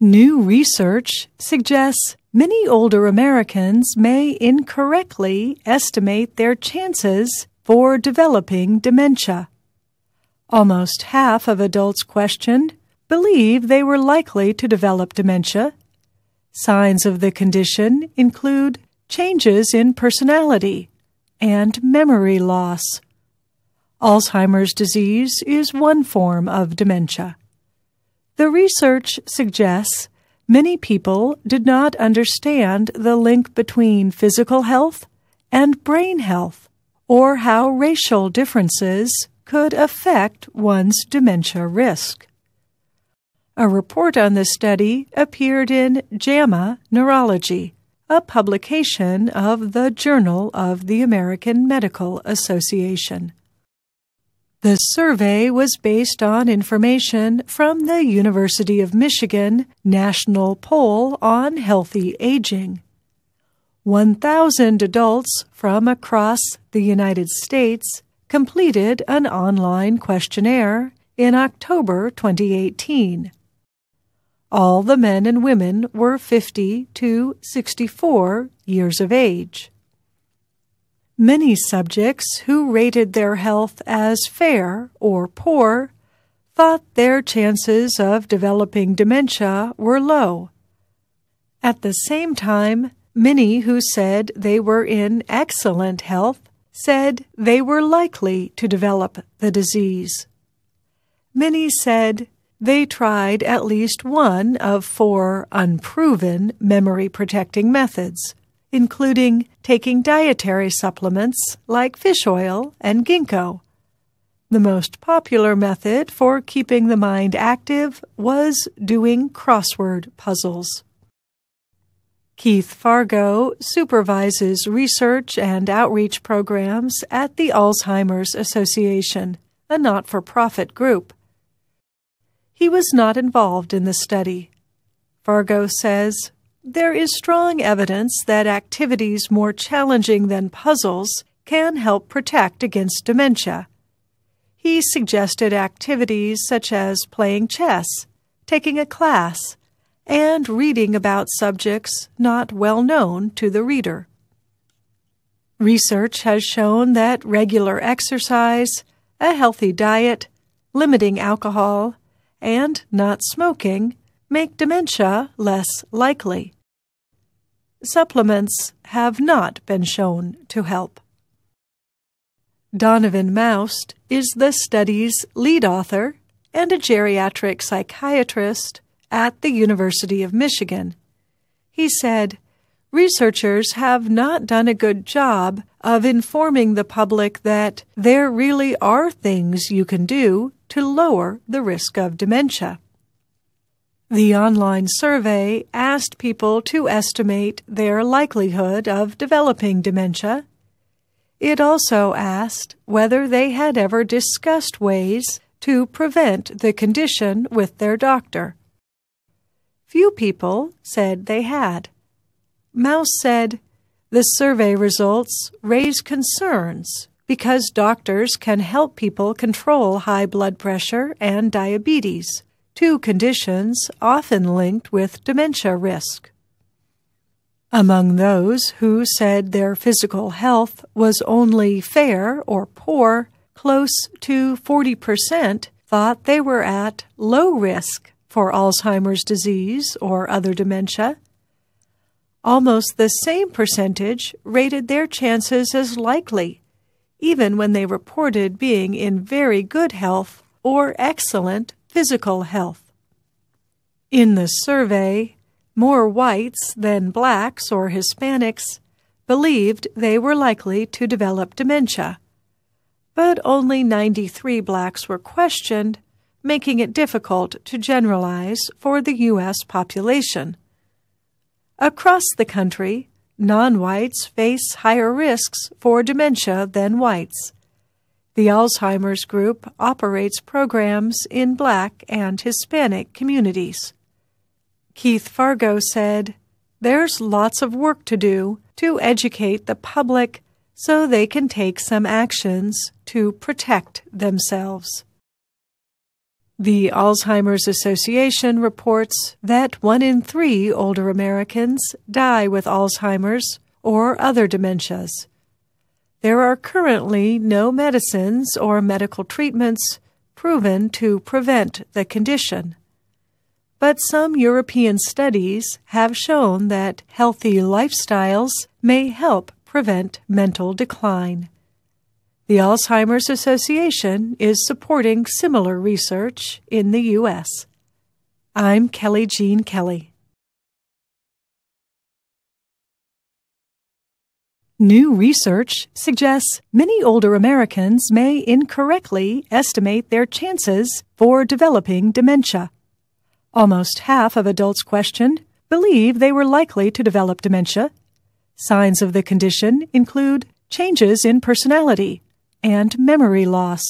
New research suggests many older Americans may incorrectly estimate their chances for developing dementia. Almost half of adults questioned believe they were likely to develop dementia. Signs of the condition include changes in personality and memory loss. Alzheimer's disease is one form of dementia. The research suggests many people did not understand the link between physical health and brain health, or how racial differences could affect one's dementia risk. A report on this study appeared in JAMA Neurology, a publication of the Journal of the American Medical Association. The survey was based on information from the University of Michigan National Poll on Healthy Aging. 1,000 adults from across the United States completed an online questionnaire in October 2018. All the men and women were 50 to 64 years of age many subjects who rated their health as fair or poor thought their chances of developing dementia were low. At the same time, many who said they were in excellent health said they were likely to develop the disease. Many said they tried at least one of four unproven memory protecting methods including taking dietary supplements like fish oil and ginkgo. The most popular method for keeping the mind active was doing crossword puzzles. Keith Fargo supervises research and outreach programs at the Alzheimer's Association, a not for profit group. He was not involved in the study. Fargo says there is strong evidence that activities more challenging than puzzles can help protect against dementia. He suggested activities such as playing chess, taking a class, and reading about subjects not well known to the reader. Research has shown that regular exercise, a healthy diet, limiting alcohol, and not smoking make dementia less likely supplements have not been shown to help. Donovan Maust is the study's lead author and a geriatric psychiatrist at the University of Michigan. He said, Researchers have not done a good job of informing the public that there really are things you can do to lower the risk of dementia. The online survey asked people to estimate their likelihood of developing dementia. It also asked whether they had ever discussed ways to prevent the condition with their doctor. Few people said they had. Mouse said, The survey results raise concerns because doctors can help people control high blood pressure and diabetes two conditions often linked with dementia risk. Among those who said their physical health was only fair or poor, close to 40% thought they were at low risk for Alzheimer's disease or other dementia. Almost the same percentage rated their chances as likely, even when they reported being in very good health or excellent physical health. In the survey, more whites than blacks or Hispanics believed they were likely to develop dementia, but only 93 blacks were questioned, making it difficult to generalize for the U.S. population. Across the country, non whites face higher risks for dementia than whites. The Alzheimer's Group operates programs in Black and Hispanic communities. Keith Fargo said, There's lots of work to do to educate the public so they can take some actions to protect themselves. The Alzheimer's Association reports that one in three older Americans die with Alzheimer's or other dementias. There are currently no medicines or medical treatments proven to prevent the condition. But some European studies have shown that healthy lifestyles may help prevent mental decline. The Alzheimer's Association is supporting similar research in the U.S. I'm Kelly Jean Kelly. New research suggests many older Americans may incorrectly estimate their chances for developing dementia. Almost half of adults questioned believe they were likely to develop dementia. Signs of the condition include changes in personality and memory loss.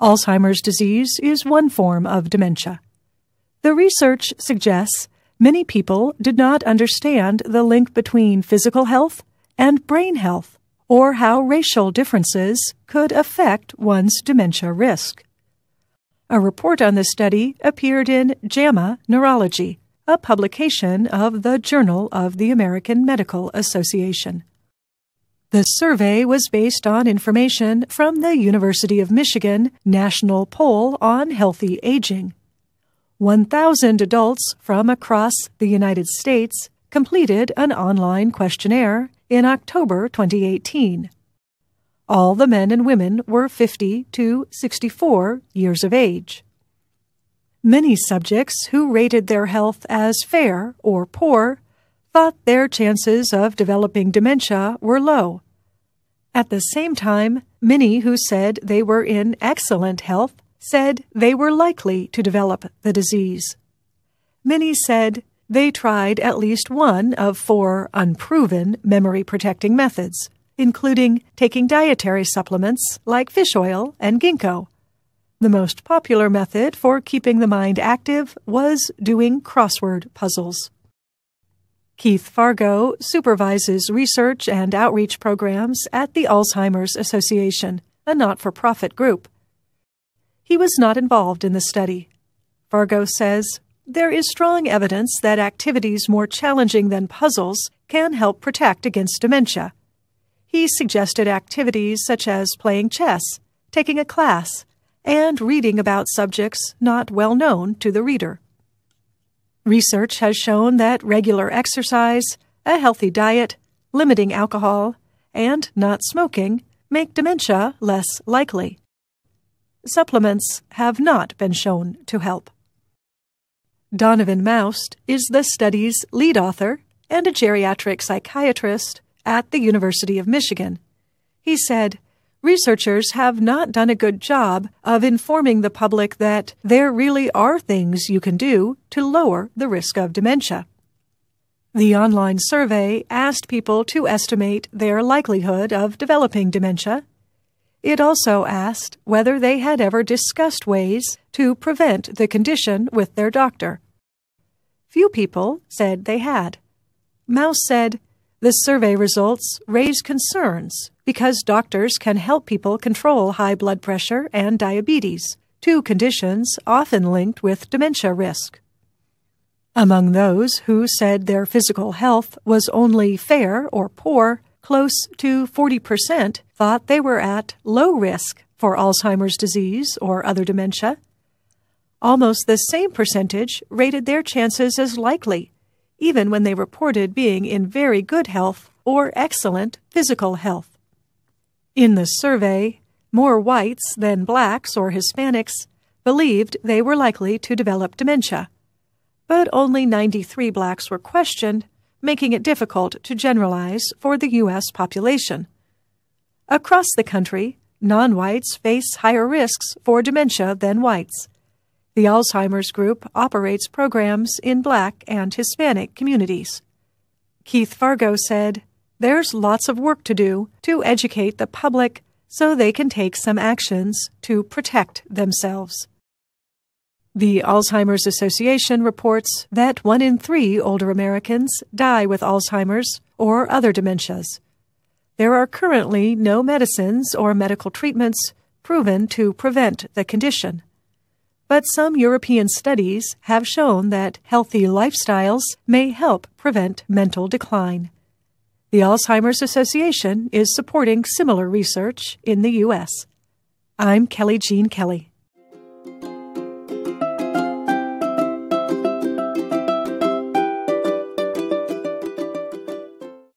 Alzheimer's disease is one form of dementia. The research suggests many people did not understand the link between physical health and brain health, or how racial differences could affect one's dementia risk. A report on the study appeared in JAMA Neurology, a publication of the Journal of the American Medical Association. The survey was based on information from the University of Michigan National Poll on Healthy Aging. 1,000 adults from across the United States completed an online questionnaire in October 2018. All the men and women were 50 to 64 years of age. Many subjects who rated their health as fair or poor thought their chances of developing dementia were low. At the same time, many who said they were in excellent health said they were likely to develop the disease. Many said they tried at least one of four unproven memory protecting methods, including taking dietary supplements like fish oil and ginkgo. The most popular method for keeping the mind active was doing crossword puzzles. Keith Fargo supervises research and outreach programs at the Alzheimer's Association, a not for profit group. He was not involved in the study. Fargo says there is strong evidence that activities more challenging than puzzles can help protect against dementia. He suggested activities such as playing chess, taking a class, and reading about subjects not well known to the reader. Research has shown that regular exercise, a healthy diet, limiting alcohol, and not smoking make dementia less likely. Supplements have not been shown to help. Donovan Moust is the study's lead author and a geriatric psychiatrist at the University of Michigan. He said, Researchers have not done a good job of informing the public that there really are things you can do to lower the risk of dementia. The online survey asked people to estimate their likelihood of developing dementia it also asked whether they had ever discussed ways to prevent the condition with their doctor. Few people said they had. Mouse said, The survey results raise concerns because doctors can help people control high blood pressure and diabetes, two conditions often linked with dementia risk. Among those who said their physical health was only fair or poor, close to 40% thought they were at low risk for Alzheimer's disease or other dementia. Almost the same percentage rated their chances as likely, even when they reported being in very good health or excellent physical health. In the survey, more whites than blacks or Hispanics believed they were likely to develop dementia, but only 93 blacks were questioned making it difficult to generalize for the U.S. population. Across the country, non whites face higher risks for dementia than whites. The Alzheimer's Group operates programs in Black and Hispanic communities. Keith Fargo said, There's lots of work to do to educate the public so they can take some actions to protect themselves. The Alzheimer's Association reports that one in three older Americans die with Alzheimer's or other dementias. There are currently no medicines or medical treatments proven to prevent the condition. But some European studies have shown that healthy lifestyles may help prevent mental decline. The Alzheimer's Association is supporting similar research in the U.S. I'm Kelly Jean Kelly.